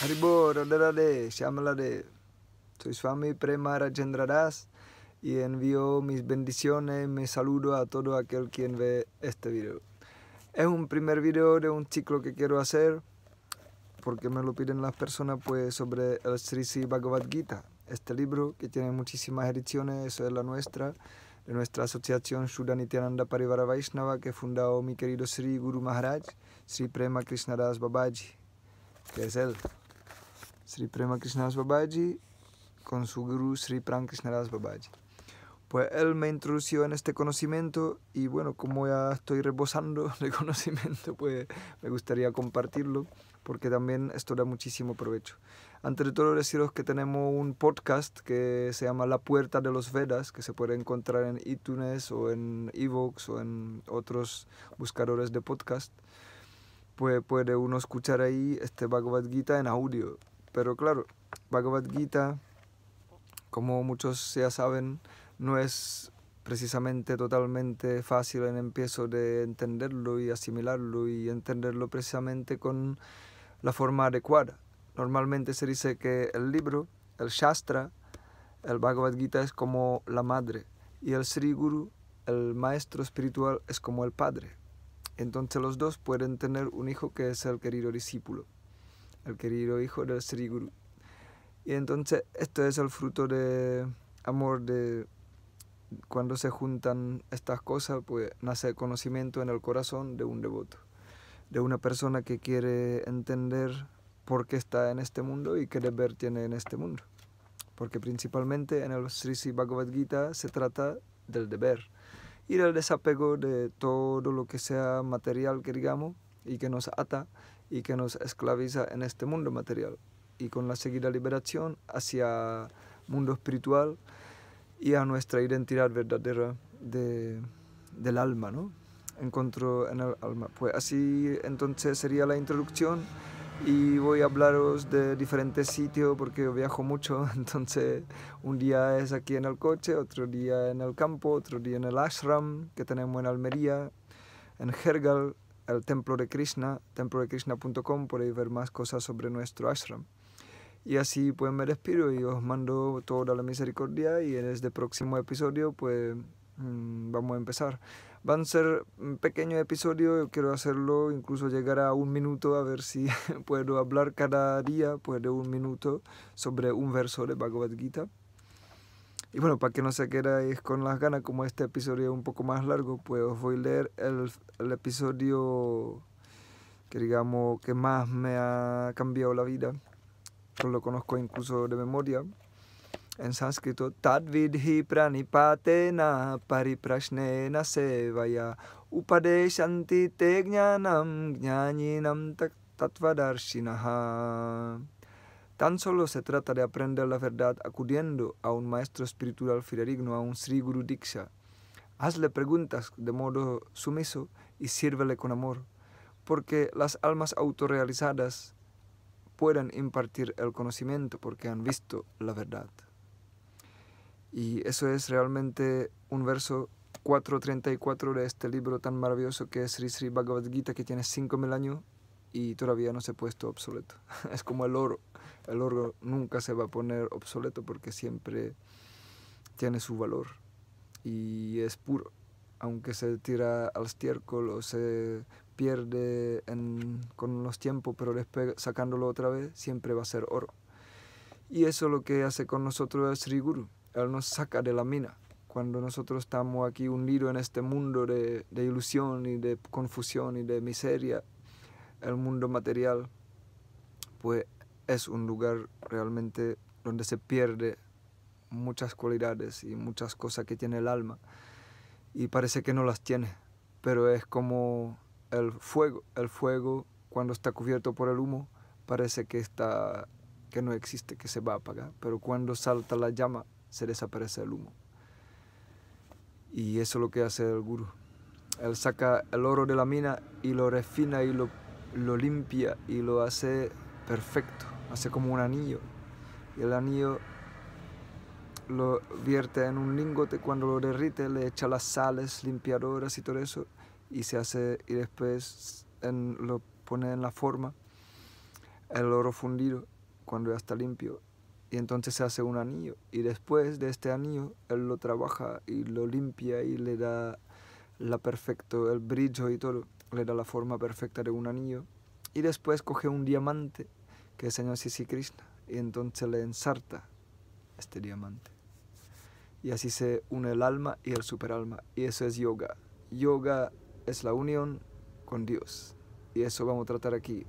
Haribo, Radharade, de, Soy Swami Prema Rajendra Das y envío mis bendiciones, mis saludos a todo aquel quien ve este video. Es un primer video de un ciclo que quiero hacer porque me lo piden las personas pues sobre el Sri Sri Bhagavad Gita, este libro que tiene muchísimas ediciones, eso es la nuestra, de nuestra asociación Sudanitiananda Parivara Vaishnava que fundó mi querido Sri Guru Maharaj, Sri Prema Krishnadas Babaji, que es él. Sri Prema Krishnadas Babaji con su guru Sri Pram Krishnadas Babaji. Pues él me introdució en este conocimiento y bueno, como ya estoy rebosando de conocimiento, pues me gustaría compartirlo porque también esto da muchísimo provecho. Ante todo, deciros que tenemos un podcast que se llama La Puerta de los Vedas, que se puede encontrar en iTunes o en Evox o en otros buscadores de podcast. Pues puede uno escuchar ahí este Bhagavad Gita en audio pero claro, Bhagavad Gita, como muchos ya saben, no es precisamente totalmente fácil en empiezo de entenderlo y asimilarlo y entenderlo precisamente con la forma adecuada. Normalmente se dice que el libro, el Shastra, el Bhagavad Gita es como la madre y el Sri Guru, el maestro espiritual, es como el padre. Entonces los dos pueden tener un hijo que es el querido discípulo el querido hijo del Sri Guru. Y entonces esto es el fruto de amor de cuando se juntan estas cosas, pues nace el conocimiento en el corazón de un devoto, de una persona que quiere entender por qué está en este mundo y qué deber tiene en este mundo. Porque principalmente en el Sri Bhagavad Gita se trata del deber y del desapego de todo lo que sea material que digamos y que nos ata y que nos esclaviza en este mundo material. Y con la seguida liberación hacia mundo espiritual y a nuestra identidad verdadera de, del alma, ¿no? Encontro en el alma. Pues así entonces sería la introducción y voy a hablaros de diferentes sitios porque yo viajo mucho, entonces un día es aquí en el coche, otro día en el campo, otro día en el ashram que tenemos en Almería, en Gergal el Templo de Krishna, templodekrishna.com, podéis ver más cosas sobre nuestro ashram. Y así pues me despido y os mando toda la misericordia y en este próximo episodio pues mm, vamos a empezar. Van a ser un pequeño episodio, yo quiero hacerlo, incluso llegar a un minuto a ver si puedo hablar cada día pues de un minuto sobre un verso de Bhagavad Gita. Y bueno, para que no se quedáis con las ganas, como este episodio es un poco más largo, pues os voy a leer el, el episodio que digamos que más me ha cambiado la vida. Yo lo conozco incluso de memoria. En sánscrito, Tadvidhi pranipatena pariprashnena sevaya upadeshanti te tatvadarshinah Tan solo se trata de aprender la verdad acudiendo a un maestro espiritual fidedigno, a un Sri Guru Diksha. Hazle preguntas de modo sumiso y sírvele con amor, porque las almas autorrealizadas pueden impartir el conocimiento porque han visto la verdad. Y eso es realmente un verso 434 de este libro tan maravilloso que es Sri Sri Bhagavad Gita, que tiene 5.000 años y todavía no se ha puesto obsoleto. es como el oro. El oro nunca se va a poner obsoleto porque siempre tiene su valor y es puro. Aunque se tira al estiércol o se pierde con los tiempos, pero sacándolo otra vez, siempre va a ser oro. Y eso lo que hace con nosotros es Sri Él nos saca de la mina. Cuando nosotros estamos aquí unidos en este mundo de, de ilusión y de confusión y de miseria, el mundo material, pues es un lugar realmente donde se pierde muchas cualidades y muchas cosas que tiene el alma y parece que no las tiene, pero es como el fuego, el fuego cuando está cubierto por el humo parece que está que no existe, que se va a apagar, pero cuando salta la llama se desaparece el humo. Y eso es lo que hace el gurú. Él saca el oro de la mina y lo refina y lo lo limpia y lo hace perfecto, hace como un anillo. Y el anillo lo vierte en un lingote, cuando lo derrite le echa las sales limpiadoras y todo eso y se hace y después lo pone en la forma el oro fundido cuando ya está limpio y entonces se hace un anillo y después de este anillo él lo trabaja y lo limpia y le da la perfecto el brillo y todo le da la forma perfecta de un anillo. Y después coge un diamante que es Señor Sisi Krishna y entonces le ensarta este diamante. Y así se une el alma y el superalma. Y eso es yoga. Yoga es la unión con Dios. Y eso vamos a tratar aquí.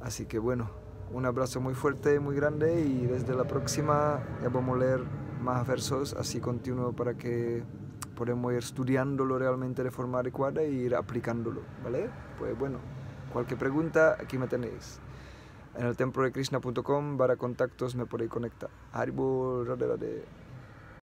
Así que bueno, un abrazo muy fuerte, muy grande y desde la próxima ya vamos a leer más versos así continuo para que podemos ir estudiándolo realmente de forma adecuada e ir aplicándolo, ¿vale? Pues bueno, cualquier pregunta, aquí me tenéis. En el templo de Krishna.com, para contactos, me podéis conectar. Haribol, de